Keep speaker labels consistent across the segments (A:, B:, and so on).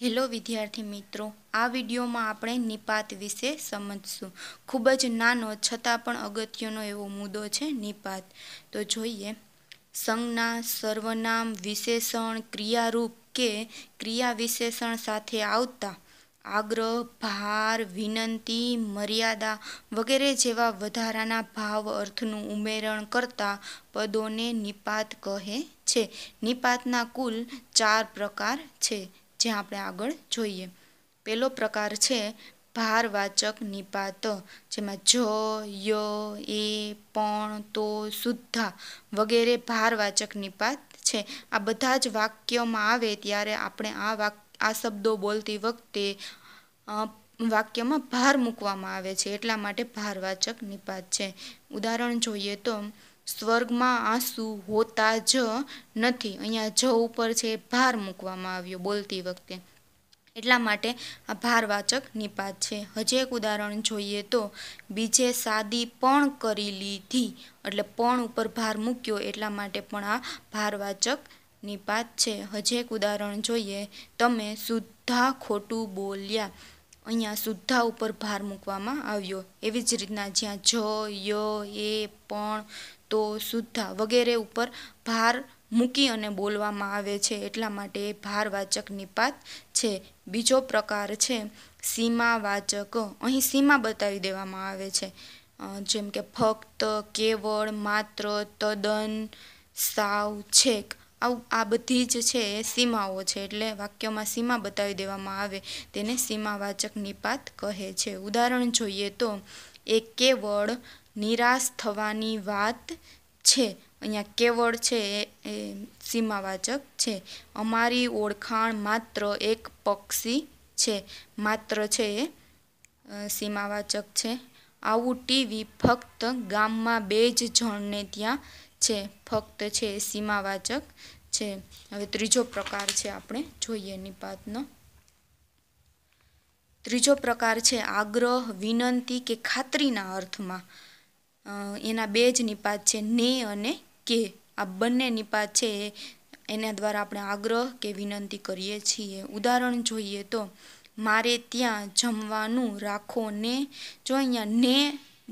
A: hello વિદ્યાર્થી મિત્રો આ વિડીયોમાં આપણે નિપાત વિશે સમજશું ખૂબ જ નાનો છતાં પણ અગત્યનો એવો મુદ્દો છે નિપાત તો જોઈએ સંજ્ઞા સર્વનામ વિશેષણ ક્રિયારૂપ કે ક્રિયા વિશેષણ સાથે આવતા આગ્રહ ભાર વિનંતી મર્યાદા વગેરે જેવા વધારાના ભાવ અર્થનું ઉમેરણ કરતા પદોને નિપાત કહે છે નિપાતના કુલ ચાર પ્રકાર છે જે આપણે આગળ જોઈએ પહેલો પ્રકાર છે ભારવાચક નિપાત જેમાં જ ય એ પણ તો સુદ્ધા વગેરે ભારવાચક નિપાત છે આ બધા જ વાક્યમાં આવે ત્યારે આપણે આ વાક્ય આ શબ્દો બોલતી વખતે વાક્યમાં ભાર મૂકવામાં આવે છે એટલા માટે ભારવાચક નિપાત છે ઉદાહરણ જોઈએ તો સ્વર્ગમાં આંસુ હોતા જ નથી અહીંયા જ ઉપર છે ભાર મૂકવામાં આવ્યો બોલતી વખતે એટલા માટે આ ભારવાચક નિપાત છે હજી એક ઉદાહરણ જોઈએ તો બીજે સાદી પણ કરી લીધી એટલે પણ ઉપર ભાર મૂક્યો એટલા માટે પણ આ ભારવાચક નિપાત છે હજી એક ઉદાહરણ જોઈએ તમે સુદ્ધા ખોટું બોલ્યા અહીંયા સુદ્ધા ઉપર ભાર મૂકવામાં આવ્યો એવી જ રીતના જ્યાં જ ય એ પણ તો સુદ્ધા વગેરે ઉપર ભાર મૂકી અને બોલવામાં આવે છે એટલા માટે ભારવાચક નિપાત છે બીજો પ્રકાર છે સીમાવાચક અહીં સીમા બતાવી દેવામાં આવે છે જેમ કે ફક્ત કેવળ માત્ર તદ્દન સાવ છેક આવું આ બધી જ છે એ સીમાઓ છે એટલે વાક્યમાં સીમા બતાવી દેવામાં આવે તેને સીમાવાચક નિપાત કહે છે ઉદાહરણ જોઈએ તો એ કેવળ નિરાશ થવાની વાત છે અહીંયા કેવળ છે એ સીમાવાચક છે અમારી ઓળખાણ માત્ર એક પક્ષી છે માત્ર છે એ સીમાવાચક છે આવું ટીવી ફક્ત ગામમાં બે જ જણને ત્યાં છે ફક્ત છે એ સીમાવાચક છે હવે ત્રીજો પ્રકાર છે આપણે જોઈએ નિપાતનો ત્રીજો પ્રકાર છે આગ્રહ વિનંતી કે ખાતરીના અર્થમાં એના બે જ નિપાત છે ને અને કે આ બંને નિપાત છે એના દ્વારા આપણે આગ્રહ કે વિનંતી કરીએ છીએ ઉદાહરણ જોઈએ તો મારે ત્યાં જમવાનું રાખો ને જો અહીંયા ને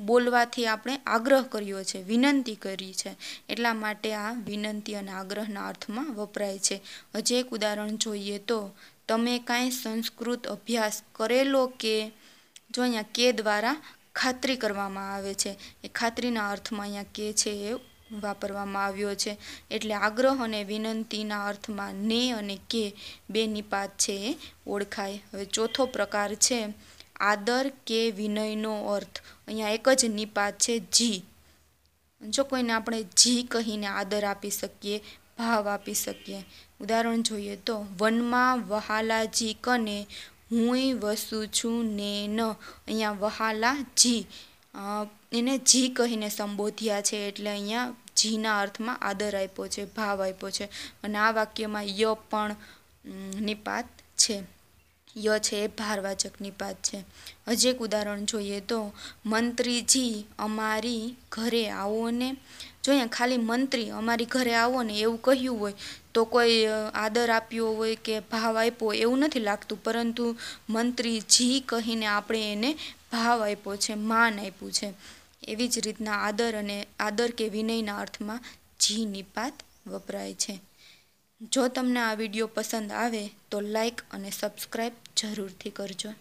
A: બોલવાથી આપણે આગ્રહ કર્યો છે વિનંતી કરી છે એટલા માટે આ વિનંતી અને આગ્રહના અર્થમાં વપરાય છે હજી એક ઉદાહરણ જોઈએ તો તમે કાંઈ સંસ્કૃત અભ્યાસ કરેલો કે જો અહીંયા કે દ્વારા ખાતરી કરવામાં આવે છે એ ખાતરીના અર્થમાં અહીંયા કે છે એ વાપરવામાં આવ્યો છે એટલે આગ્રહ અને વિનંતીના અર્થમાં ને અને કે બે નિપાત છે એ ઓળખાય હવે ચોથો પ્રકાર છે આદર કે વિનયનો અર્થ અહીંયા એક જ નિપાત છે જી જો કોઈને આપણે જી કહીને આદર આપી શકીએ ભાવ આપી શકીએ ઉદાહરણ જોઈએ તો વનમાં વહાલાજી કને હુંય વસું છું ને ન અહીંયા વહાલા જી એને જી કહીને સંબોધ્યા છે એટલે અહીંયા જીના અર્થમાં આદર આપ્યો છે ભાવ આપ્યો છે અને આ વાક્યમાં ય પણ નિપાત છે ય છે એ ભારવાચક પાત છે હજી એક ઉદાહરણ જોઈએ તો મંત્રીજી અમારી ઘરે આવો ને જો અહીંયા ખાલી મંત્રી અમારી ઘરે આવો ને એવું કહ્યું હોય તો કોઈ આદર આપ્યો હોય કે ભાવ આપ્યો એવું નથી લાગતું પરંતુ મંત્રીજી કહીને આપણે એને ભાવ આપ્યો છે માન આપ્યું છે એવી જ રીતના આદર અને આદર કે વિનયના અર્થમાં જીની પાત વપરાય છે જો તમને આ વિડીયો પસંદ આવે તો લાઇક અને સબસ્ક્રાઈબ જરૂરથી કરજો